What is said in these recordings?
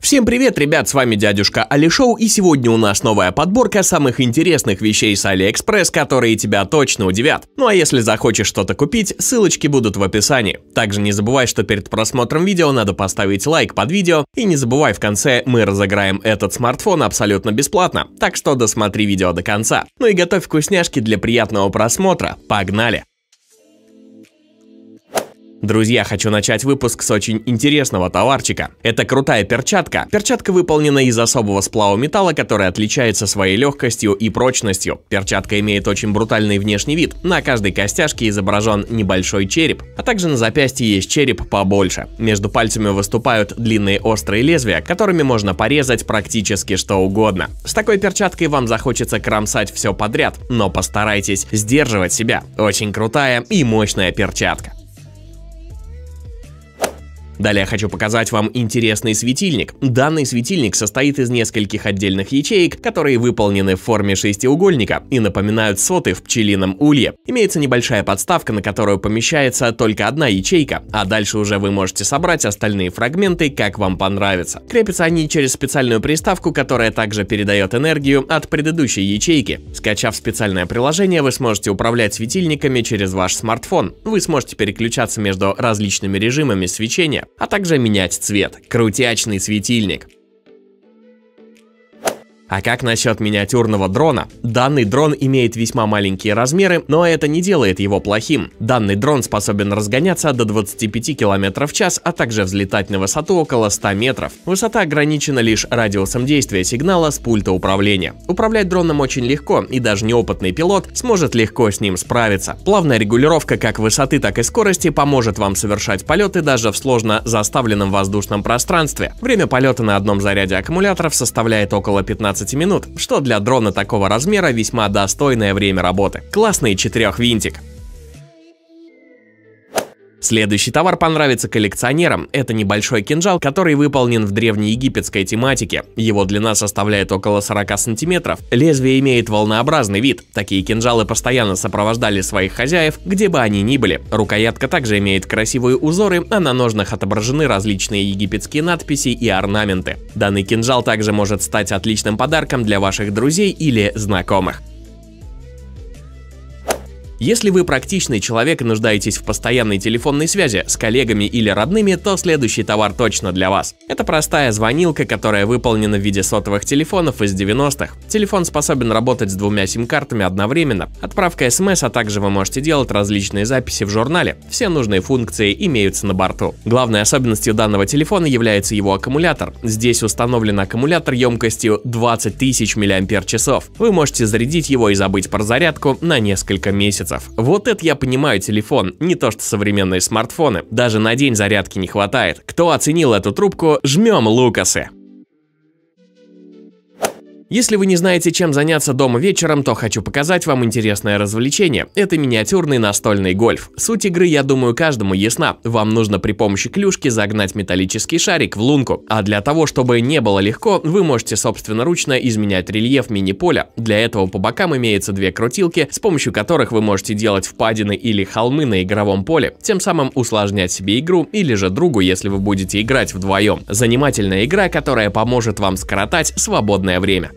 Всем привет, ребят, с вами дядюшка Алишоу, и сегодня у нас новая подборка самых интересных вещей с Алиэкспресс, которые тебя точно удивят. Ну а если захочешь что-то купить, ссылочки будут в описании. Также не забывай, что перед просмотром видео надо поставить лайк под видео, и не забывай в конце, мы разыграем этот смартфон абсолютно бесплатно, так что досмотри видео до конца. Ну и готовь вкусняшки для приятного просмотра, погнали! Друзья, хочу начать выпуск с очень интересного товарчика. Это крутая перчатка. Перчатка выполнена из особого сплава металла, который отличается своей легкостью и прочностью. Перчатка имеет очень брутальный внешний вид. На каждой костяшке изображен небольшой череп, а также на запястье есть череп побольше. Между пальцами выступают длинные острые лезвия, которыми можно порезать практически что угодно. С такой перчаткой вам захочется кромсать все подряд, но постарайтесь сдерживать себя. Очень крутая и мощная перчатка. Далее я хочу показать вам интересный светильник. Данный светильник состоит из нескольких отдельных ячеек, которые выполнены в форме шестиугольника и напоминают соты в пчелином улье. Имеется небольшая подставка, на которую помещается только одна ячейка, а дальше уже вы можете собрать остальные фрагменты, как вам понравится. Крепятся они через специальную приставку, которая также передает энергию от предыдущей ячейки. Скачав специальное приложение, вы сможете управлять светильниками через ваш смартфон. Вы сможете переключаться между различными режимами свечения а также менять цвет, крутячный светильник. А как насчет миниатюрного дрона? Данный дрон имеет весьма маленькие размеры, но это не делает его плохим. Данный дрон способен разгоняться до 25 км в час, а также взлетать на высоту около 100 метров. Высота ограничена лишь радиусом действия сигнала с пульта управления. Управлять дроном очень легко, и даже неопытный пилот сможет легко с ним справиться. Плавная регулировка как высоты, так и скорости поможет вам совершать полеты даже в сложно заставленном воздушном пространстве. Время полета на одном заряде аккумуляторов составляет около 15 15 минут, что для дрона такого размера весьма достойное время работы. Классный четырехвинтик. Следующий товар понравится коллекционерам. Это небольшой кинжал, который выполнен в древнеегипетской тематике. Его длина составляет около 40 сантиметров. Лезвие имеет волнообразный вид. Такие кинжалы постоянно сопровождали своих хозяев, где бы они ни были. Рукоятка также имеет красивые узоры, а на ножнах отображены различные египетские надписи и орнаменты. Данный кинжал также может стать отличным подарком для ваших друзей или знакомых. Если вы практичный человек и нуждаетесь в постоянной телефонной связи с коллегами или родными, то следующий товар точно для вас. Это простая звонилка, которая выполнена в виде сотовых телефонов из 90-х. Телефон способен работать с двумя сим-картами одновременно. Отправка смс, а также вы можете делать различные записи в журнале. Все нужные функции имеются на борту. Главной особенностью данного телефона является его аккумулятор. Здесь установлен аккумулятор емкостью 20 тысяч мАч. Вы можете зарядить его и забыть про зарядку на несколько месяцев. ГГц. Вот это я понимаю телефон, не то что современные смартфоны. Даже на день зарядки не хватает. Кто оценил эту трубку, жмем Лукасы. Если вы не знаете, чем заняться дома вечером, то хочу показать вам интересное развлечение. Это миниатюрный настольный гольф. Суть игры, я думаю, каждому ясна. Вам нужно при помощи клюшки загнать металлический шарик в лунку. А для того, чтобы не было легко, вы можете собственноручно изменять рельеф мини-поля. Для этого по бокам имеются две крутилки, с помощью которых вы можете делать впадины или холмы на игровом поле, тем самым усложнять себе игру или же другу, если вы будете играть вдвоем. Занимательная игра, которая поможет вам скоротать свободное время.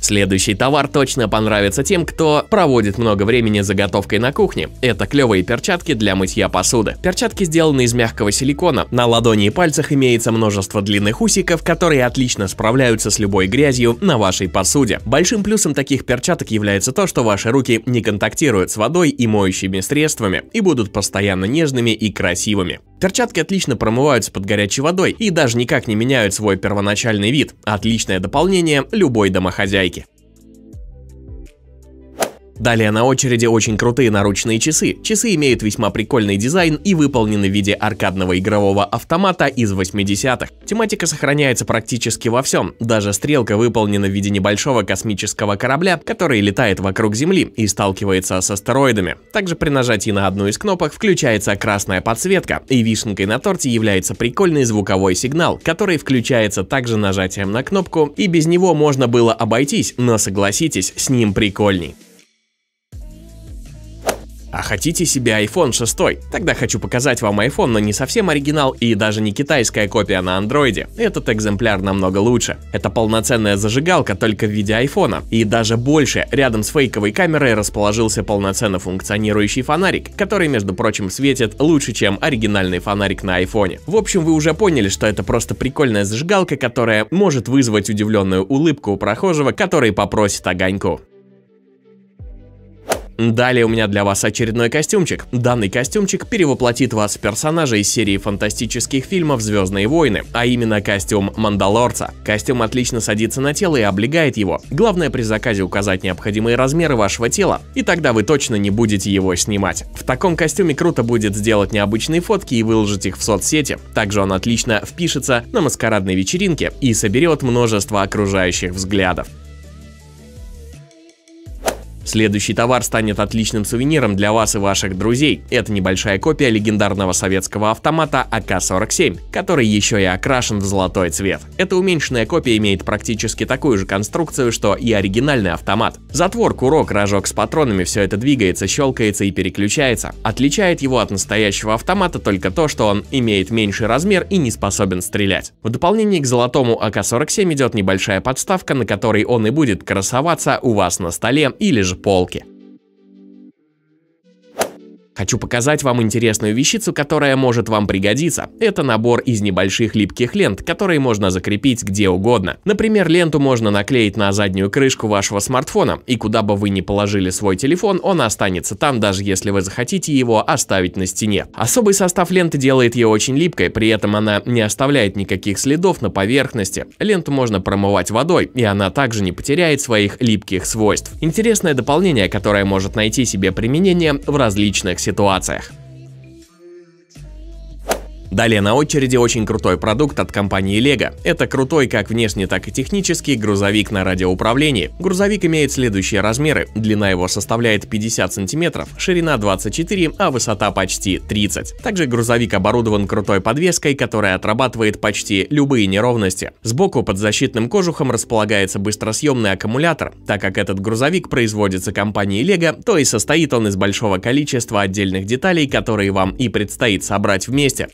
Следующий товар точно понравится тем, кто проводит много времени заготовкой на кухне. Это клевые перчатки для мытья посуды. Перчатки сделаны из мягкого силикона. На ладони и пальцах имеется множество длинных усиков, которые отлично справляются с любой грязью на вашей посуде. Большим плюсом таких перчаток является то, что ваши руки не контактируют с водой и моющими средствами и будут постоянно нежными и красивыми. Перчатки отлично промываются под горячей водой и даже никак не меняют свой первоначальный вид. Отличное дополнение любой домохозяйки. Далее на очереди очень крутые наручные часы. Часы имеют весьма прикольный дизайн и выполнены в виде аркадного игрового автомата из 80-х. Тематика сохраняется практически во всем. Даже стрелка выполнена в виде небольшого космического корабля, который летает вокруг Земли и сталкивается с астероидами. Также при нажатии на одну из кнопок включается красная подсветка, и вишенкой на торте является прикольный звуковой сигнал, который включается также нажатием на кнопку, и без него можно было обойтись, но согласитесь, с ним прикольней. А хотите себе iPhone 6? Тогда хочу показать вам iPhone, но не совсем оригинал и даже не китайская копия на андроиде. Этот экземпляр намного лучше. Это полноценная зажигалка только в виде айфона. И даже больше, рядом с фейковой камерой расположился полноценно функционирующий фонарик, который, между прочим, светит лучше, чем оригинальный фонарик на айфоне. В общем, вы уже поняли, что это просто прикольная зажигалка, которая может вызвать удивленную улыбку у прохожего, который попросит огоньку. Далее у меня для вас очередной костюмчик. Данный костюмчик перевоплотит вас в персонажа из серии фантастических фильмов «Звездные войны», а именно костюм Мандалорца. Костюм отлично садится на тело и облегает его. Главное при заказе указать необходимые размеры вашего тела, и тогда вы точно не будете его снимать. В таком костюме круто будет сделать необычные фотки и выложить их в соцсети. Также он отлично впишется на маскарадной вечеринке и соберет множество окружающих взглядов. Следующий товар станет отличным сувениром для вас и ваших друзей. Это небольшая копия легендарного советского автомата АК-47, который еще и окрашен в золотой цвет. Эта уменьшенная копия имеет практически такую же конструкцию, что и оригинальный автомат. Затвор, курок, рожок с патронами – все это двигается, щелкается и переключается. Отличает его от настоящего автомата только то, что он имеет меньший размер и не способен стрелять. В дополнение к золотому АК-47 идет небольшая подставка, на которой он и будет красоваться у вас на столе или же полки – Хочу показать вам интересную вещицу, которая может вам пригодиться. Это набор из небольших липких лент, которые можно закрепить где угодно. Например, ленту можно наклеить на заднюю крышку вашего смартфона, и куда бы вы ни положили свой телефон, он останется там, даже если вы захотите его оставить на стене. Особый состав ленты делает ее очень липкой, при этом она не оставляет никаких следов на поверхности. Ленту можно промывать водой, и она также не потеряет своих липких свойств. Интересное дополнение, которое может найти себе применение в различных ситуациях. Далее на очереди очень крутой продукт от компании LEGO. Это крутой как внешне, так и технический грузовик на радиоуправлении. Грузовик имеет следующие размеры. Длина его составляет 50 см, ширина 24, а высота почти 30. Также грузовик оборудован крутой подвеской, которая отрабатывает почти любые неровности. Сбоку под защитным кожухом располагается быстросъемный аккумулятор. Так как этот грузовик производится компанией LEGO, то и состоит он из большого количества отдельных деталей, которые вам и предстоит собрать вместе.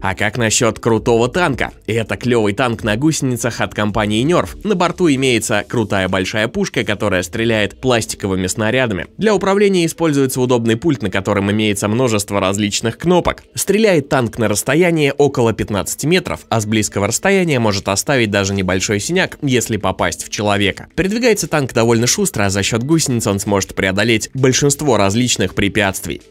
А как насчет крутого танка? Это клевый танк на гусеницах от компании Nerf. На борту имеется крутая большая пушка, которая стреляет пластиковыми снарядами. Для управления используется удобный пульт, на котором имеется множество различных кнопок. Стреляет танк на расстояние около 15 метров, а с близкого расстояния может оставить даже небольшой синяк, если попасть в человека. Передвигается танк довольно шустро, а за счет гусениц он сможет преодолеть большинство различных препятствий.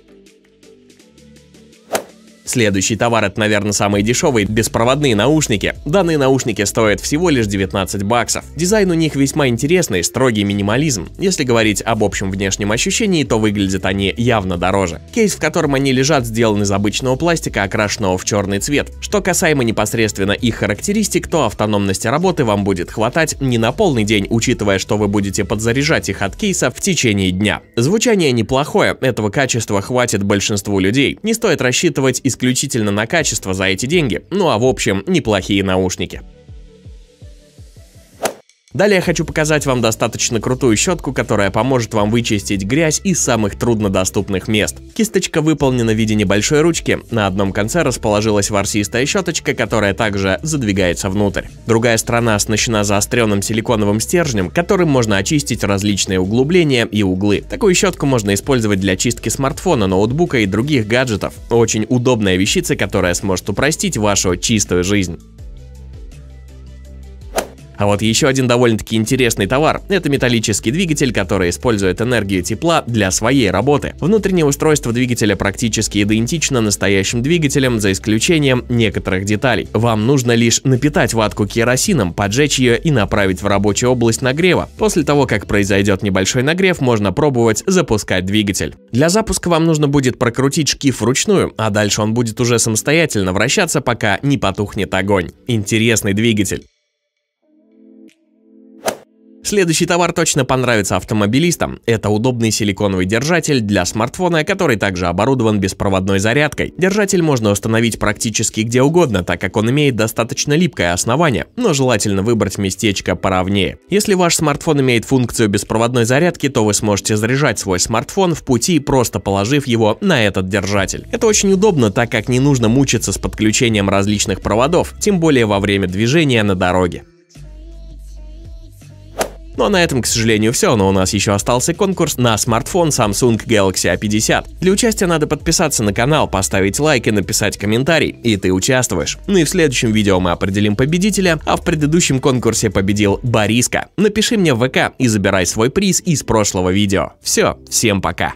Следующий товар это, наверное, самые дешевые беспроводные наушники. Данные наушники стоят всего лишь 19 баксов. Дизайн у них весьма интересный, строгий минимализм. Если говорить об общем внешнем ощущении, то выглядят они явно дороже. Кейс, в котором они лежат, сделан из обычного пластика, окрашенного в черный цвет. Что касаемо непосредственно их характеристик, то автономности работы вам будет хватать не на полный день, учитывая, что вы будете подзаряжать их от кейса в течение дня. Звучание неплохое, этого качества хватит большинству людей. Не стоит рассчитывать из исключительно на качество за эти деньги, ну а в общем неплохие наушники. Далее я хочу показать вам достаточно крутую щетку, которая поможет вам вычистить грязь из самых труднодоступных мест. Кисточка выполнена в виде небольшой ручки, на одном конце расположилась ворсистая щеточка, которая также задвигается внутрь. Другая сторона оснащена заостренным силиконовым стержнем, которым можно очистить различные углубления и углы. Такую щетку можно использовать для чистки смартфона, ноутбука и других гаджетов. Очень удобная вещица, которая сможет упростить вашу чистую жизнь. А вот еще один довольно-таки интересный товар – это металлический двигатель, который использует энергию тепла для своей работы. Внутреннее устройство двигателя практически идентично настоящим двигателям, за исключением некоторых деталей. Вам нужно лишь напитать ватку керосином, поджечь ее и направить в рабочую область нагрева. После того, как произойдет небольшой нагрев, можно пробовать запускать двигатель. Для запуска вам нужно будет прокрутить шкив вручную, а дальше он будет уже самостоятельно вращаться, пока не потухнет огонь. Интересный двигатель. Следующий товар точно понравится автомобилистам. Это удобный силиконовый держатель для смартфона, который также оборудован беспроводной зарядкой. Держатель можно установить практически где угодно, так как он имеет достаточно липкое основание, но желательно выбрать местечко поровнее. Если ваш смартфон имеет функцию беспроводной зарядки, то вы сможете заряжать свой смартфон в пути, просто положив его на этот держатель. Это очень удобно, так как не нужно мучиться с подключением различных проводов, тем более во время движения на дороге. Но на этом, к сожалению, все, но у нас еще остался конкурс на смартфон Samsung Galaxy A50. Для участия надо подписаться на канал, поставить лайк и написать комментарий, и ты участвуешь. Ну и в следующем видео мы определим победителя, а в предыдущем конкурсе победил Бориска. Напиши мне в ВК и забирай свой приз из прошлого видео. Все, всем пока!